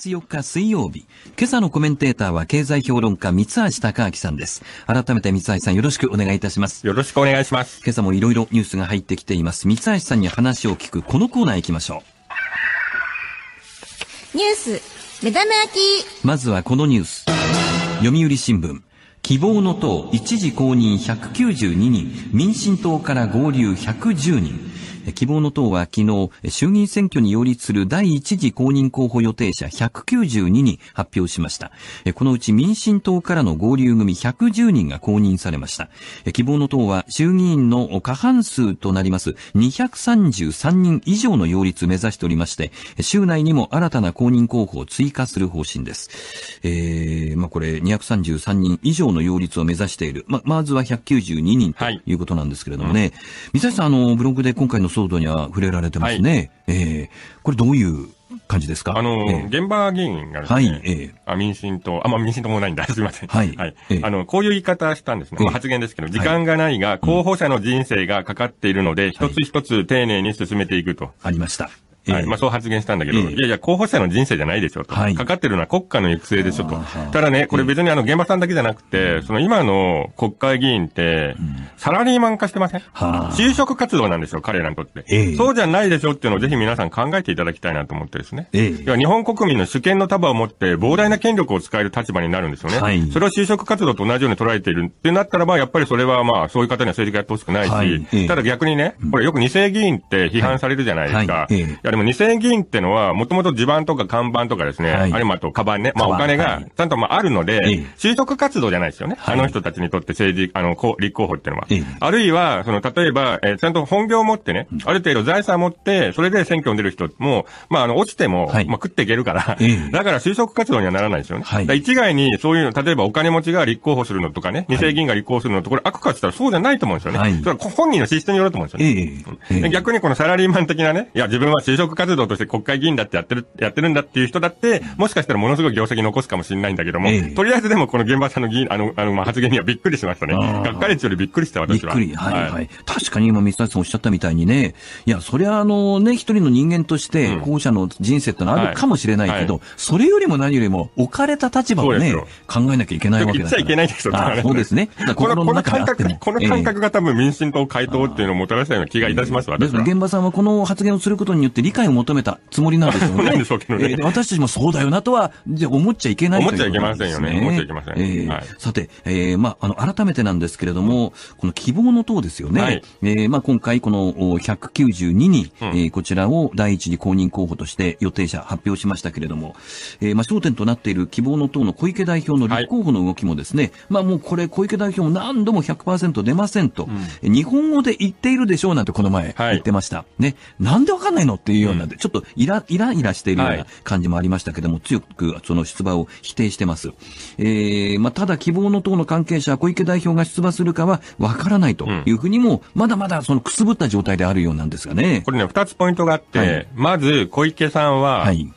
4日水曜日。今朝のコメンテーターは経済評論家三橋貴明さんです。改めて三橋さんよろしくお願いいたします。よろしくお願いします。今朝もいろいろニュースが入ってきています。三橋さんに話を聞くこのコーナー行きましょう。ニュース、目玉焼き。まずはこのニュース。読売新聞。希望の党、一時公認192人、民進党から合流110人。希望の党は昨日、衆議院選挙に擁立する第一次公認候補予定者192人発表しました。このうち民進党からの合流組110人が公認されました。希望の党は衆議院の過半数となります233人以上の擁立を目指しておりまして、州内にも新たな公認候補を追加する方針です。えー、まあこれ233人以上の擁立を目指している。まあ、まずは192人ということなんですけれどもね。はいうん、三橋さん、あの、ブログで今回の騒動には触れられてますね。はい、えー、これどういう感じですかあの、えー、現場議員がですね、はい、えー、あ民進党、あ、まあ、民進党もないんだ、すみません。はい。はい、えー、あの、こういう言い方したんですね。まあ、発言ですけど、時間がないが、候補者の人生がかかっているので、一つ一つ丁寧に進めていくと。ありました。はい。まあそう発言したんだけど、いやいや、候補者の人生じゃないでしょと。はい、かかってるのは国家の行く末でしょと。ただね、これ別にあの、現場さんだけじゃなくて、その今の国会議員って、サラリーマン化してません就職活動なんですよ、彼らにとって。そうじゃないでしょっていうのをぜひ皆さん考えていただきたいなと思ってですね。いや日本国民の主権の束を持って膨大な権力を使える立場になるんですよね。はい、それを就職活動と同じように捉えているってなったらば、やっぱりそれはまあ、そういう方には政治家やってほしくないし、ただ逆にね、これよく二世議員って批判されるじゃないですか。でも2000円議員ってのは、もともと地盤とか看板とかですね、はい、あるいはとカバンね、まあお金がちゃんとまああるので、就職活動じゃないですよね。はい、あの人たちにとって政治、あの、こう立候補っていうのは。あるいは、その、例えば、えー、ちゃんと本業を持ってね、ある程度財産を持って、それで選挙に出る人も、まあ、あの、落ちても、まあ食っていけるから、だから就職活動にはならないですよね。一概にそういう、例えばお金持ちが立候補するのとかね、二世議員が立候補するのと、これ悪化したらそうじゃないと思うんですよね。それは本人の資質によると思うんですよね。逆にこのサラリーマン的なね、いや、自分は就職職活動として国会議員だってやってる、やってるんだっていう人だって、もしかしたらものすごい業績残すかもしれないんだけども、えー、とりあえずでもこの現場さんの議員、あの、あの、まあ、発言にはびっくりしましたね。学会値よりびっくりした私は。びっくり、はい、はい、はい。確かに今、水谷さんおっしゃったみたいにね、いや、そりゃあの、ね、一人の人間として、後者の人生ってのはあるかもしれないけど、うんはいはい、それよりも何よりも、置かれた立場をね、考えなきゃいけないわけだから。言っちゃいけないですよ、ね、そうですね。この、この感覚、この感覚が多分民進党回答っていうのをもたらしたような気がいたします、私は。現場さんはこの発言をすることによって理解を求めたつもりなんですよね。ねえー、私たちもそうだよなとは、じゃ思っちゃいけない、ね、思っちゃいけませんよね。思っちゃいけません。えーはい、さて、えー、まあ、あの、改めてなんですけれども、この希望の党ですよね。はい、えー、まあ、今回、この192人、うん、えー、こちらを第一次公認候補として予定者発表しましたけれども、えー、まあ、焦点となっている希望の党の小池代表の立候補の動きもですね、はい、まあ、もうこれ、小池代表も何度も100%出ませんと、うん、日本語で言っているでしょうなんてこの前言ってました。はい、ね、なんでわかんないのっていうような、うん、ちょっとイラ、イライラしているような感じもありましたけども、はい、強くその出馬を否定してます。えー、まあ、ただ希望の党の関係者、小池代表が出馬するかはわからないというふうにも、うん、まだまだそのくすぶった状態であるようなんですがね。これね、二つポイントがあって、はい、まず小池さんは、はい、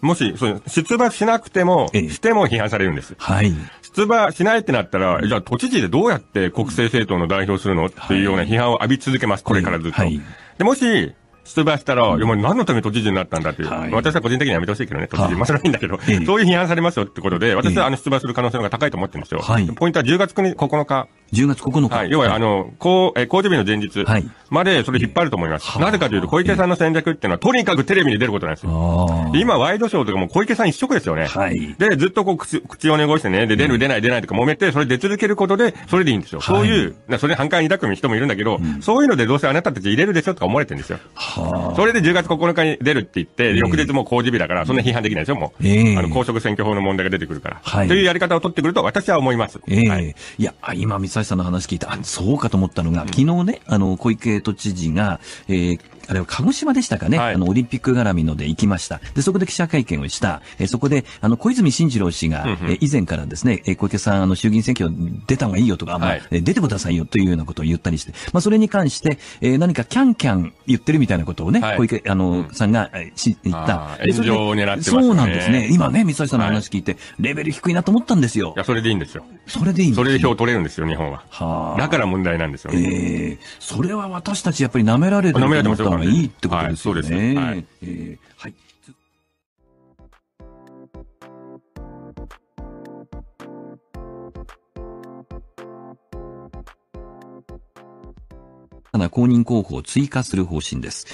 もし、そう、出馬しなくても、えしても批判されるんです。はい。出馬しないってなったら、じゃあ都知事でどうやって国政政党の代表するのっていうような批判を浴び続けます、これからずっと。はい。はい、でもし、出馬したら、うん、い何のために都知事になったんだっていう、はい、私は個人的にはやめてほしいけどね、都知事、まあ、それはいいんだけど、ええ、そういう批判されますよってことで、私はあの出馬する可能性が高いと思ってるんですよ。ポイントは10月9日10月9日。はい、要は、あの、こう、え、公示日の前日までそれ引っ張ると思います。なぜかというと、小池さんの戦略っていうのは、とにかくテレビに出ることなんですよ。今、ワイドショーとかも小池さん一色ですよね。はい。で、ずっとこう、口、口を濁してね、で、出る、出ない、出ないとか揉めて、それ出続けることで、それでいいんですよ。そういう、それ反感抱く人もいるんだけど、そういうのでどうせあなたたち入れるでしょとか思われてるんですよ。はそれで10月9日に出るって言って、翌日も公示日だから、そんな批判できないでしょ、もう。えあの、公職選挙法の問題が出てくるから。はい。というやり方を取ってくると、私は思います。ええ。いや、今、三橋さんの話聞いた。あ、そうかと思ったのが、昨日ね、あの、小池都知事が、えー、あれは鹿児島でしたかね、はい、あの、オリンピック絡みので行きました。で、そこで記者会見をした。えそこで、あの、小泉進次郎氏が、え以前からですね、え小池さん、あの、衆議院選挙出た方がいいよとか、あ、はい、えー、出てくださいよというようなことを言ったりして、まあ、それに関して、え何かキャンキャン言ってるみたいなことをね、はい、小池、あの、うさんが、し、言った。炎上を狙ってますね。そうなんですね。今ね、三橋さんの話聞いて、レベル低いなと思ったんですよ。いや、それでいいんですよ。それでいいんですそれで票取れるんですよ、日本は。はだから問題なんですよね。えー、それは私たちやっぱり舐められてるとらった方がいいってことですよね。はい、そうです。はい、えー、はいな公認候補を追加する方針です。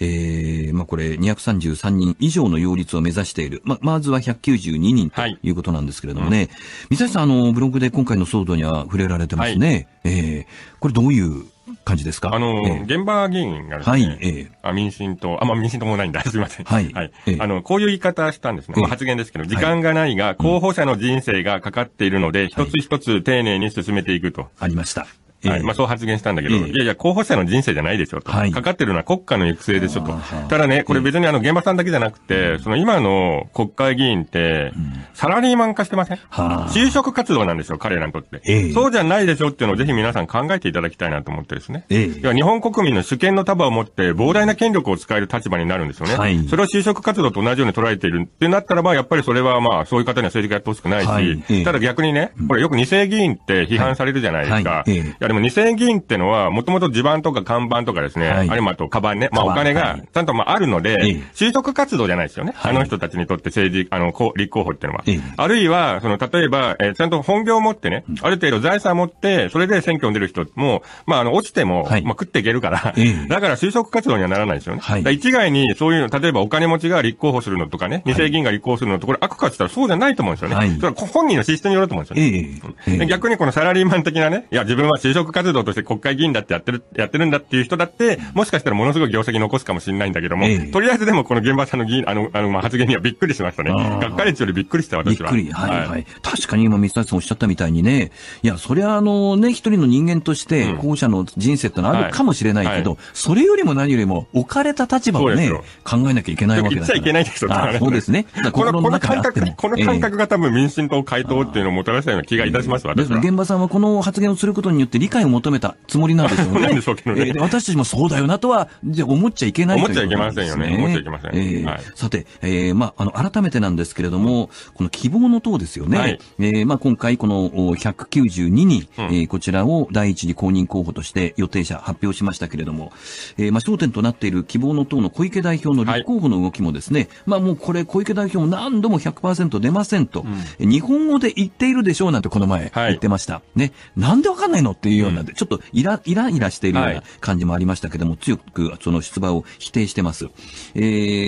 えー、まあこれ233人以上の擁立を目指している。まあ、まずは192人ということなんですけれどもね。はいうん、三橋さん、あの、ブログで今回の騒動には触れられてますね。はい、えー、これどういう感じですかあの、えー、現場議員がですね、はい、えー、あ民進党、あ、まあ、民進党もないんだ。すみません。はい。はい、えー、あの、こういう言い方したんですね。まあ、発言ですけど、時間がないが、はい、候補者の人生がかかっているので、一つ一つ丁寧に進めていくと。ありました。はい。まあそう発言したんだけど、いやいや、候補者の人生じゃないでしょと。はい、かかってるのは国家の育成でしょと。ただね、これ別にあの、現場さんだけじゃなくて、その今の国会議員って、サラリーマン化してません就職活動なんですよ、彼らにとって。そうじゃないでしょっていうのをぜひ皆さん考えていただきたいなと思ってですね。ええ。日本国民の主権の束を持って膨大な権力を使える立場になるんですよね。はい、それを就職活動と同じように捉えているってなったらば、やっぱりそれはまあ、そういう方には政治家やってほしくないし、ただ逆にね、これよく二世議員って批判されるじゃないですか。いでも2000円ってのは、もともと地盤とか看板とかですね、はい、あるいはあとカバンね、まあお金が、ちゃんとまああるので、就職活動じゃないですよね。はい、あの人たちにとって政治、あの、立候補っていうのは。あるいは、その、例えば、えー、ちゃんと本業を持ってね、ある程度財産を持って、それで選挙に出る人も、まあ、あの、落ちても、まあ食っていけるから、だから就職活動にはならないですよね。一概にそういうの、例えばお金持ちが立候補するのとかね、二世議員が立候補するのと、これ悪化したらそうじゃないと思うんですよね。それは本人の資質によると思うんですよね。逆にこのサラリーマン的なね、いや、自分は就職活動として国会議員だってやってる、やってるんだっていう人だって、もしかしたらものすごい業績残すかもしれないんだけども、えとりあえずでもこの現場さんの議員、あの、あの、まあ、発言にはびっくりしましたね。学会率よりびっくりした私は。びっくり、はい、はい、はい。確かに今、三橋さんおっしゃったみたいにね、いや、そりゃあの、ね、一人の人間として、後者の人生ってのはあるかもしれないけど、うんはいはい、それよりも何よりも、置かれた立場をね、考えなきゃいけないわけだから。言っちゃいけないですよ、ね、そうですね。この、この感覚、この感覚が多分民進党回答っていうのをもたらしたような気がいたします、私は。現場さんはこの発言をすることによって理解を求めたつもりなんですよね。うね、えー、私たちもそうだよなとは、じゃ思っちゃいけない、ね、思っちゃいけませんよね。思っちゃいけません。えーはい、さて、えー、まあ、あの、改めてなんですけれども、この希望の党ですよね。はい、えー、まあ、今回、この192人、うん、えー、こちらを第一次公認候補として予定者発表しましたけれども、えー、まあ、焦点となっている希望の党の小池代表の立候補の動きもですね、はい、まあ、もうこれ、小池代表も何度も100%出ませんと、うん、日本語で言っているでしょうなんてこの前言ってました。はい、ね、なんでわかんないのっていうような、うん、ちょっとイラ、イライラしているような感じもありましたけども、はい、強くその出馬を否定してます。え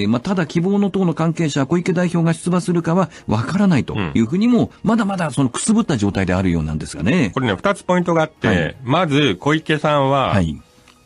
ー、まあ、ただ希望の党の関係者、小池代表が出馬するかはわからないというふうにも、まだまだそのくすぶった状態であるようなんですがね。これね、二つポイントがあって、はい、まず小池さんは、はい、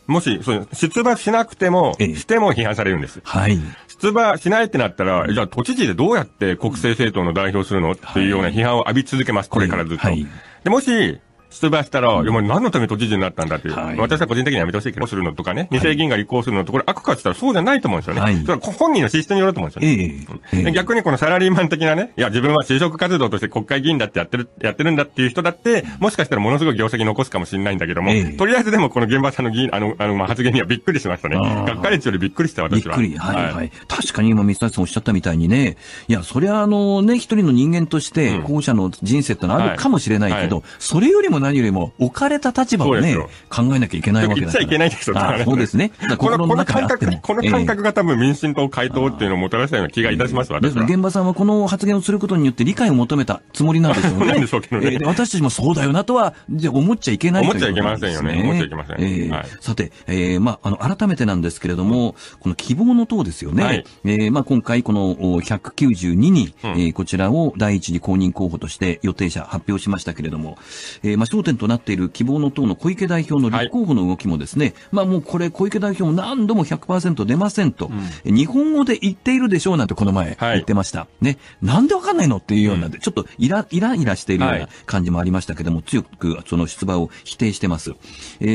もし、そう、出馬しなくても、しても批判されるんです。はい。出馬しないってなったら、じゃあ都知事でどうやって国政政党の代表するのっていうような批判を浴び続けます、これからずっと。はい。はい、で、もし、出馬したら、うや、も何のために都知事になったんだっていう、はい、私は個人的にやめてほしいけど、するのとかね、二世議員が立候補するのと、これ悪言ったらそうじゃないと思うんですよね。はい、それ本人の資質によると思うんですよね、えーえー、逆にこのサラリーマン的なね、いや、自分は就職活動として国会議員だってやってる、やってるんだっていう人だって、もしかしたらものすごい業績残すかもしれないんだけども、えー、とりあえずでもこの現場さんの議員、あの、あの、まあ、発言にはびっくりしましたね。がっかりちよりびっくりした私は。びっくり、はい、はい、はい。確かに今、三橋さんおっしゃったみたいにね、いや、そりゃあのね、一人の人間として、後者の人生ってのはあるかもしれないけど、うんはい、それよりも何よりも、置かれた立場をね、考えなきゃいけないわけだから。言っちゃいけないですよ、ね、そうですね。このこの感覚、この感覚が多分民進党回答っていうのをもたらしたような気がいたします、私は。現場さんはこの発言をすることによって理解を求めたつもりなんですよね。な んでしょうけどね。私たちもそうだよなとは、じゃ思っちゃいけない思っちゃいけませんよね。思っちゃいけません。えーはい、さて、えー、まあ、あの、改めてなんですけれども、この希望の党ですよね。はい、えー、まあ、今回、この192人、うん、えー、こちらを第一次公認候補として予定者発表しましたけれども、えー、まあ、焦点となっている希望の党の小池代表の立候補の動きもですね、はい、まあもうこれ小池代表も何度も100%出ませんと、うん、日本語で言っているでしょうなんてこの前言ってました。はい、ね、なんでわかんないのっていうような、ちょっとイラ、イライラしているような感じもありましたけども、強くその出馬を否定してます。え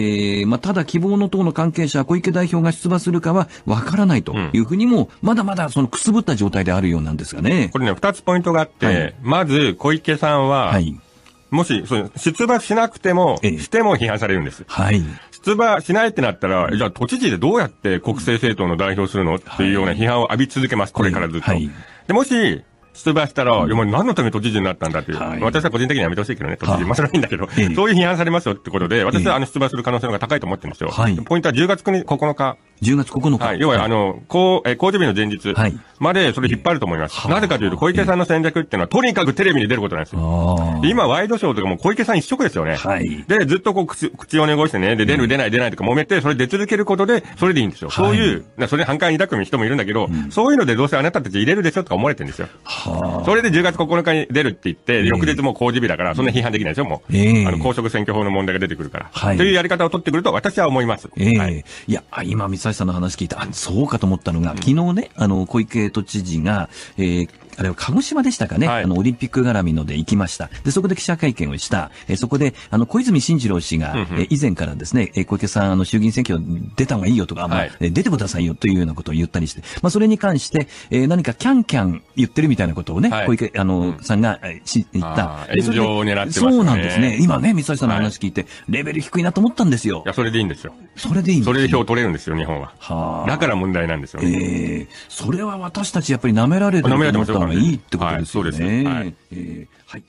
ー、まあただ希望の党の関係者、小池代表が出馬するかはわからないというふうにも、まだまだそのくすぶった状態であるようなんですがね。これね、二つポイントがあって、はい、まず小池さんは、はい、もし、そう、出馬しなくても、しても批判されるんです。はい。出馬しないってなったら、じゃあ都知事でどうやって国政政党の代表するの、っていうような批判を浴び続けます、これからずっと。はい、で、もし、出馬したら、うん、なん何のために都知事になったんだっていう。はい、私は個人的にはやめてほしいけどね、都知事。まあ、それはいいんだけど、そういう批判されますよってことで、私はあの出馬する可能性が高いと思ってるんですよ。はい、ポイントは10月9日10月9日。はい、要は、あの、こう、え公示日の前日までそれ引っ張ると思います。なぜかというと、小池さんの戦略っていうのは、とにかくテレビに出ることなんですよ。今、ワイドショーとかも小池さん一色ですよね。はい、で、ずっとこう、口、口を濁してね、で、出る、出ない、出ないとか揉めて、それ出続けることで、それでいいんですよ。そういう、なそれで反感抱く人もいるんだけど、そういうのでどうせあなたたち入れるでしょとか思われてるんですよ。はそれで10月9日に出るって言って、翌日も公示日だから、そんな批判できないでしょ、もう。えー、あの、公職選挙法の問題が出てくるから。はい、というやり方を取ってくると、私は思います。えー、はい、いや、今見サイさんの話聞いた、あ、そうかと思ったのが、昨日ね、あの、小池都知事が、えー、あれは鹿児島でしたかね、はい、あの、オリンピック絡みので行きました。で、そこで記者会見をした。えそこで、あの、小泉進次郎氏が、うんうん、以前からですね、え小池さん、あの、衆議院選挙出た方がいいよとか、まあ、はい、出てくださいよというようなことを言ったりして、まあ、それに関して、え何かキャンキャン言ってるみたいなことをね、はい、小池、あの、うん、さんが、し、言った。炎上を狙ってます、ね、そうなんですね。今ね、三橋さんの話聞いて、レベル低いなと思ったんですよ。いや、それでいいんですよ。それでいいんですそれで票取れるんですよ、日本は。はあ。だから問題なんですよね。ええー、それは私たちやっぱり舐められてると思ったんいいってことですよね。はい、えーはい